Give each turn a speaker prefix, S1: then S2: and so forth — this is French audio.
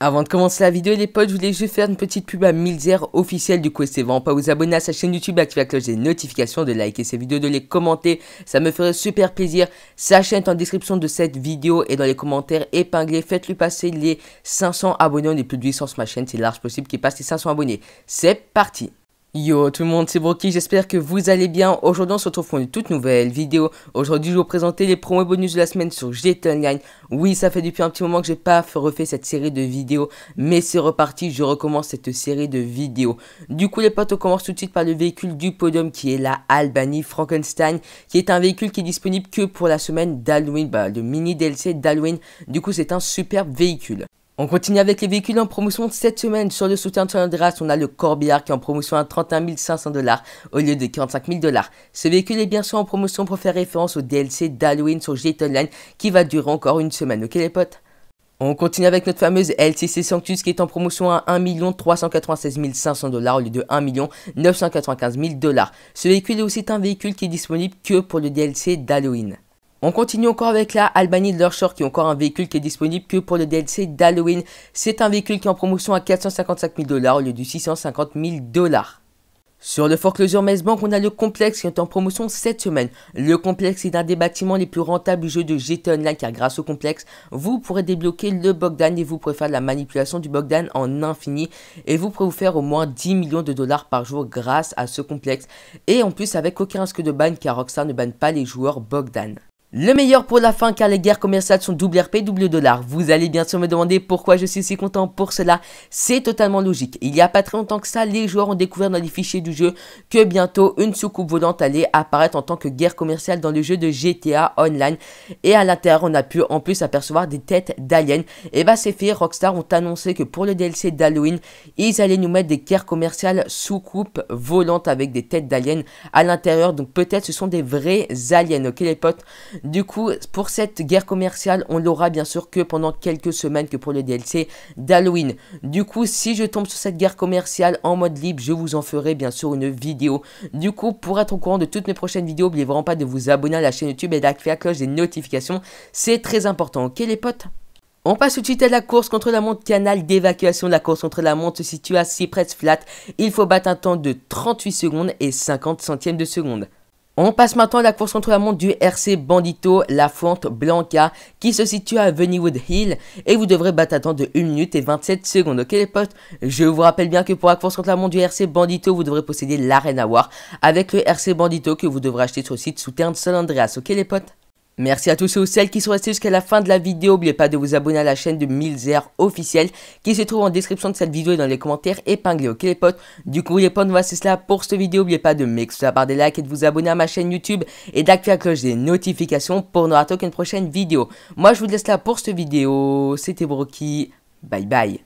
S1: Avant de commencer la vidéo les potes, je voulais juste faire une petite pub à misère officielle. du Quest Event. Pas vous abonner à sa chaîne YouTube, activer la cloche des notifications, de liker ses vidéos, de les commenter, ça me ferait super plaisir. Sa chaîne est en description de cette vidéo et dans les commentaires épinglés, faites-lui passer les 500 abonnés, on est plus de 800 sur ma chaîne, c'est large possible qu'il passe les 500 abonnés. C'est parti Yo tout le monde, c'est Broky, j'espère que vous allez bien. Aujourd'hui, on se retrouve pour une toute nouvelle vidéo. Aujourd'hui, je vais vous présenter les promos bonus de la semaine sur GTA Online. Oui, ça fait depuis un petit moment que j'ai pas refait cette série de vidéos, mais c'est reparti, je recommence cette série de vidéos. Du coup, les potes, on commence tout de suite par le véhicule du podium qui est la Albany Frankenstein, qui est un véhicule qui est disponible que pour la semaine d'Halloween, bah, le mini DLC d'Halloween. Du coup, c'est un superbe véhicule. On continue avec les véhicules en promotion cette semaine. Sur le soutien de Andreas, on a le Corbillard qui est en promotion à 31 500 dollars au lieu de 45 000 dollars. Ce véhicule est bien sûr en promotion pour faire référence au DLC d'Halloween sur GT Online qui va durer encore une semaine. Ok les potes on continue avec notre fameuse LCC Sanctus qui est en promotion à 1 396 500 dollars au lieu de 1 995 000 dollars. Ce véhicule est aussi un véhicule qui est disponible que pour le DLC d'Halloween. On continue encore avec la Albany Lurcher qui est encore un véhicule qui est disponible que pour le DLC d'Halloween. C'est un véhicule qui est en promotion à 455 000 dollars au lieu du 650 000 dollars. Sur le Foreclosure Maze Bank, on a le complexe qui est en promotion cette semaine. Le complexe est un des bâtiments les plus rentables du jeu de GT Online car grâce au complexe, vous pourrez débloquer le Bogdan et vous pourrez faire de la manipulation du Bogdan en infini et vous pourrez vous faire au moins 10 millions de dollars par jour grâce à ce complexe. Et en plus avec aucun risque de ban car Rockstar ne banne pas les joueurs Bogdan. Le meilleur pour la fin car les guerres commerciales sont double RP, double dollar. Vous allez bien sûr me demander pourquoi je suis si content pour cela. C'est totalement logique. Il n'y a pas très longtemps que ça, les joueurs ont découvert dans les fichiers du jeu que bientôt une soucoupe volante allait apparaître en tant que guerre commerciale dans le jeu de GTA Online. Et à l'intérieur, on a pu en plus apercevoir des têtes d'aliens. Et bah c'est fait, Rockstar ont annoncé que pour le DLC d'Halloween, ils allaient nous mettre des guerres commerciales soucoupes volantes avec des têtes d'aliens à l'intérieur. Donc peut-être ce sont des vrais aliens, ok les potes du coup, pour cette guerre commerciale, on l'aura bien sûr que pendant quelques semaines que pour le DLC d'Halloween. Du coup, si je tombe sur cette guerre commerciale en mode libre, je vous en ferai bien sûr une vidéo. Du coup, pour être au courant de toutes mes prochaines vidéos, n'oubliez vraiment pas de vous abonner à la chaîne YouTube et d'activer la cloche des notifications. C'est très important, ok les potes on passe tout de suite à la course contre la montre. Canal d'évacuation la course contre la montre se situe à Cypress Flat. Il faut battre un temps de 38 secondes et 50 centièmes de seconde. On passe maintenant à la course contre la montre du RC Bandito, la Fonte Blanca, qui se situe à Veniwood Hill, et vous devrez battre à temps de 1 minute et 27 secondes, ok les potes Je vous rappelle bien que pour la course contre la montre du RC Bandito, vous devrez posséder l'Arena War, avec le RC Bandito que vous devrez acheter sur le site sous Terre Andreas, ok les potes Merci à tous ceux celles qui sont restés jusqu'à la fin de la vidéo. N'oubliez pas de vous abonner à la chaîne de Milzer officielle qui se trouve en description de cette vidéo et dans les commentaires épinglés. Ok les potes Du coup les potes, voici cela pour cette vidéo. N'oubliez pas de m'exclure la barre des likes et de vous abonner à ma chaîne YouTube et d'activer la cloche des notifications pour ne rater aucune prochaine vidéo. Moi je vous laisse là pour cette vidéo. C'était Broki. Bye bye.